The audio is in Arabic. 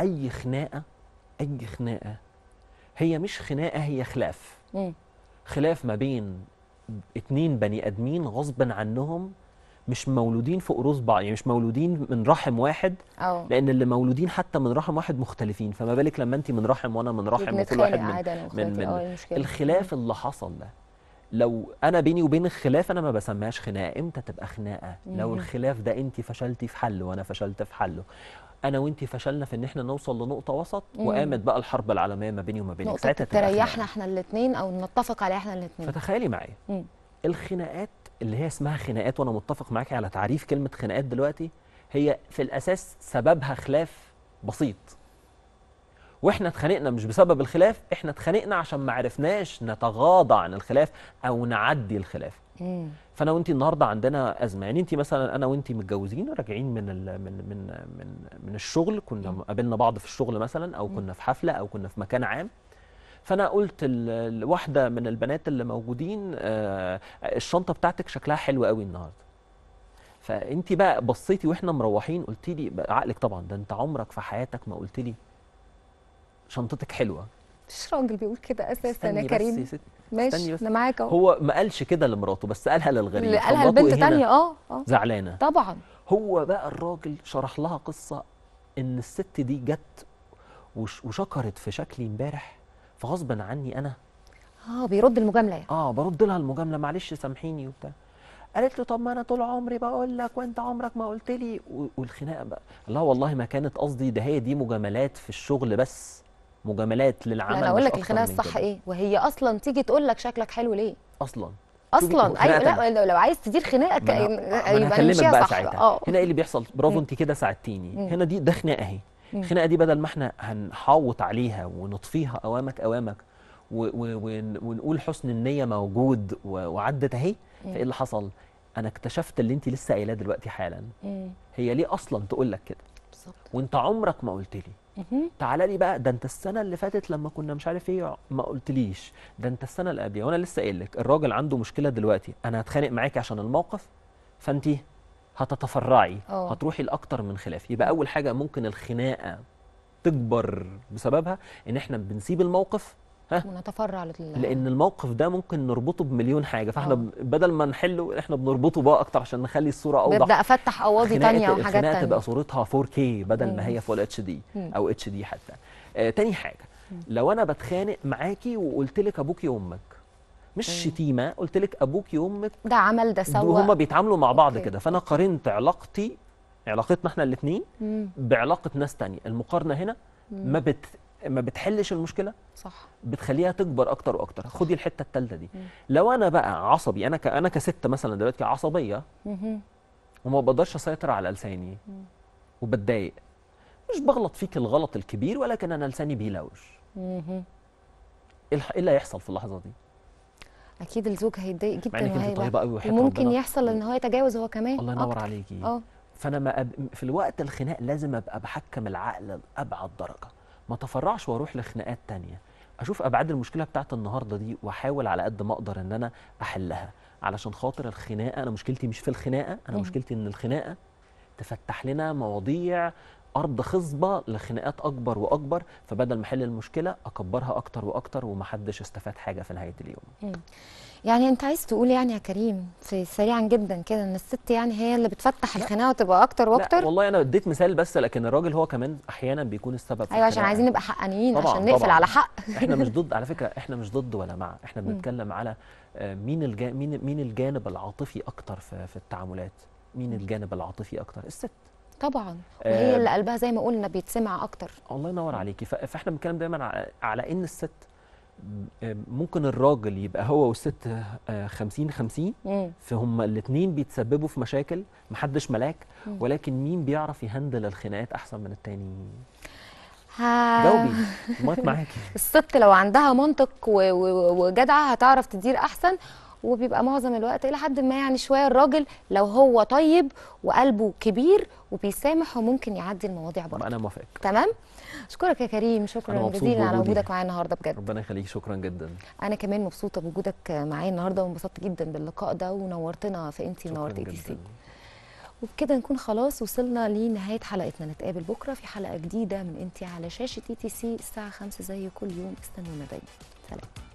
اي خناقه اي خناقه هي مش خناقه هي خلاف إيه. خلاف ما بين اتنين بني ادمين غصبا عنهم مش مولودين في قروز بعض يعني مش مولودين من رحم واحد أو. لان اللي مولودين حتى من رحم واحد مختلفين فما بالك لما انت من رحم وانا من رحم وكل واحد من من, من أه، إيه الخلاف اللي حصل ده لو انا بيني وبين الخلاف انا ما بسميهاش خناقه امتى تبقى خناقه لو الخلاف ده انت فشلتي في حله وانا فشلت في حله انا وانت فشلنا في ان احنا نوصل لنقطه وسط مم. وقامت بقى الحرب العالميه ما بيني وما بينك ساعتها تريحنا احنا الاثنين او نتفق عليها احنا الاثنين فتخيلي معايا الخناقات اللي هي اسمها خناقات وانا متفق معاكي على تعريف كلمه خناقات دلوقتي هي في الاساس سببها خلاف بسيط واحنا اتخانقنا مش بسبب الخلاف احنا اتخانقنا عشان ما عرفناش نتغاضى عن الخلاف او نعدي الخلاف فانا وانت النهارده عندنا ازمه يعني انت مثلا انا وانت متجوزين راجعين من من من من من الشغل كنا قابلنا بعض في الشغل مثلا او كنا في حفله او كنا في مكان عام فانا قلت لواحده من البنات اللي موجودين آه الشنطه بتاعتك شكلها حلو قوي النهارده فانت بقى بصيتي واحنا مروحين قلت لي عقلك طبعا ده انت عمرك في حياتك ما قلت لي شنطتك حلوه مفيش راجل بيقول كده اساسا يا كريم ماشي انا معاك اهو هو ما قالش كده لمراته بس قالها للغريب قالها لبنت ثانيه اه اه زعلانه طبعا هو بقى الراجل شرح لها قصه ان الست دي جت وشكرت في شكلي امبارح فغصبا عني انا اه بيرد المجامله يعني اه برد لها المجامله معلش سامحيني وبتاع قالت له طب ما انا طول عمري بقول لك وانت عمرك ما قلت لي والخناقه بقى لا والله ما كانت قصدي ده هي دي مجاملات في الشغل بس مجاملات للعمل انا اقول لك الخناقه الصح ايه وهي اصلا تيجي تقول لك شكلك حلو ليه اصلا اصلا ايوه لا لو عايز تدير خناقه يبقى نمشيها بقى صح ساعتها. أه. هنا ايه اللي بيحصل برافو انت كده ساعدتيني هنا دي ده خناقه اهي الخناقه دي بدل ما احنا هنحوط عليها ونطفيها اوامك اوامك ونقول حسن النيه موجود وعدت اهي فايه اللي حصل انا اكتشفت اللي انت لسه قايلاه دلوقتي حالا هي ليه اصلا تقول لك كده بالظبط وانت عمرك ما قلت لي تعالى لي بقى ده انت السنه اللي فاتت لما كنا مش عارف ايه ما قلتليش ده انت السنه اللي قبليها وانا لسه قايل لك الراجل عنده مشكله دلوقتي انا هتخانق معاكي عشان الموقف فانت هتتفرعي أوه. هتروحي لاكتر من خلاف يبقى اول حاجه ممكن الخناقه تكبر بسببها ان احنا بنسيب الموقف ها ونتفرع لل... لان الموقف ده ممكن نربطه بمليون حاجه فاحنا أوه. بدل ما نحله احنا بنربطه بقى اكتر عشان نخلي الصوره اوضح ببدا افتح قواضي ثانيه وحاجات ثانيه تبقى صورتها 4K بدل مم. ما هي فول اتش دي او اتش دي حتى آه تاني حاجه لو انا بتخانق معاكي وقلت لك ابوكي وامك مش شتيمه قلت لك ابوكي وامك ده عمل ده سوا وهما بيتعاملوا مع بعض كده فانا قارنت علاقتي علاقتنا احنا الاثنين بعلاقه ناس ثانيه المقارنه هنا ما بت ما بتحلش المشكله صح بتخليها تكبر اكتر واكتر خدي الحته الثالثه دي مم. لو انا بقى عصبي انا ك... انا كست مثلا دلوقتي عصبيه مم. وما بقدرش اسيطر على لساني وبتضايق مش بغلط فيك الغلط الكبير ولكن انا لساني بيلوش إيه, ايه اللي هيحصل في اللحظه دي اكيد الزوج هيتضايق جدا مع انك انت طيبه قوي وممكن ربنا. يحصل ان هو يتجاوز هو كمان الله ينور عليكي اه فانا ما أب... في الوقت الخناق لازم ابقى بحكم العقل لابعد درجه ما تفرعش واروح لخناقات تانية اشوف ابعاد المشكله بتاعت النهارده دي واحاول على قد ما اقدر ان انا احلها علشان خاطر الخناقه انا مشكلتي مش في الخناقه انا مشكلتي ان الخناقه تفتح لنا مواضيع ارض خصبه لخناقات اكبر واكبر فبدل ما احل المشكله اكبرها اكتر واكتر ومحدش استفاد حاجه في نهايه اليوم يعني انت عايز تقول يعني يا كريم في سريعا جدا كده ان الست يعني هي اللي بتفتح الخناقه وتبقى اكتر واكتر لا والله انا اديت مثال بس لكن الراجل هو كمان احيانا بيكون السبب ايوه عشان عايزين نبقى حقانيين عشان نقفل طبعًا. على حق احنا مش ضد على فكره احنا مش ضد ولا مع احنا بنتكلم على آه، مين مين مين الجانب العاطفي اكتر في, في التعاملات مين الجانب العاطفي اكتر الست طبعا وهي آه اللي قلبها زي ما قلنا بيتسمع اكتر الله ينور عليكي فاحنا بنتكلم دايما على ان الست آه، ممكن الراجل يبقى هو والست 50 آه، 50 فهم الاثنين بيتسببوا في مشاكل محدش ملاك ولكن مين بيعرف يهندل الخناقات احسن من التاني جاوبي المايك معاكي الست لو عندها منطق وجدعه هتعرف تدير احسن وبيبقى معظم الوقت الى حد ما يعني شويه الراجل لو هو طيب وقلبه كبير وبيسامح وممكن يعدي المواضيع برضه انا موافقك تمام اشكرك يا كريم شكرا جزيلا على وجودك معايا النهارده بجد ربنا يخليك شكرا جدا انا كمان مبسوطه بوجودك معايا النهارده وانبسطت جدا باللقاء ده ونورتنا في انتي اي تي سي وبكده نكون خلاص وصلنا لنهايه حلقتنا نتقابل بكره في حلقه جديده من انتي على شاشه اي تي سي الساعه 5 زي كل يوم استنونا دايما سلام